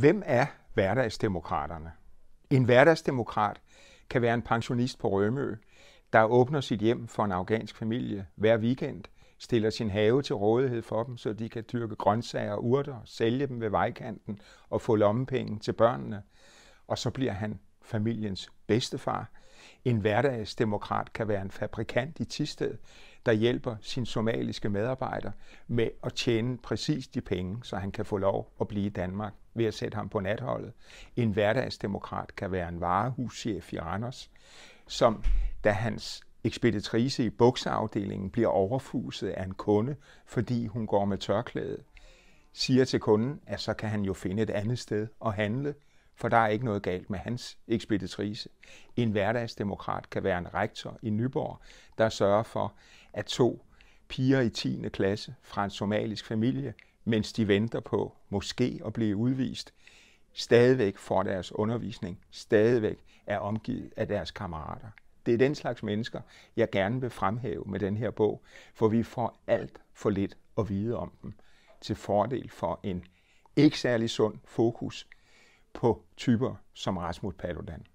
Hvem er hverdagsdemokraterne? En hverdagsdemokrat kan være en pensionist på Rømø, der åbner sit hjem for en afghansk familie hver weekend, stiller sin have til rådighed for dem, så de kan dyrke grøntsager og urter, sælge dem ved vejkanten og få lommepenge til børnene. Og så bliver han familiens bedstefar. En hverdagsdemokrat kan være en fabrikant i Tisted, der hjælper sin somaliske medarbejder med at tjene præcis de penge, så han kan få lov at blive i Danmark ved at sætte ham på natholdet. En hverdagsdemokrat kan være en varehuschef i Randers, som da hans ekspeditrice i bukseafdelingen bliver overfuset af en kunde, fordi hun går med tørklæde, siger til kunden, at så kan han jo finde et andet sted at handle, for der er ikke noget galt med hans ekspeditrice. En hverdagsdemokrat kan være en rektor i Nyborg, der sørger for, at to piger i 10. klasse fra en somalisk familie, mens de venter på måske at blive udvist, stadigvæk får deres undervisning, stadigvæk er omgivet af deres kammerater. Det er den slags mennesker, jeg gerne vil fremhæve med den her bog, for vi får alt for lidt at vide om dem, til fordel for en ikke særlig sund fokus på typer som Rasmus Paludan.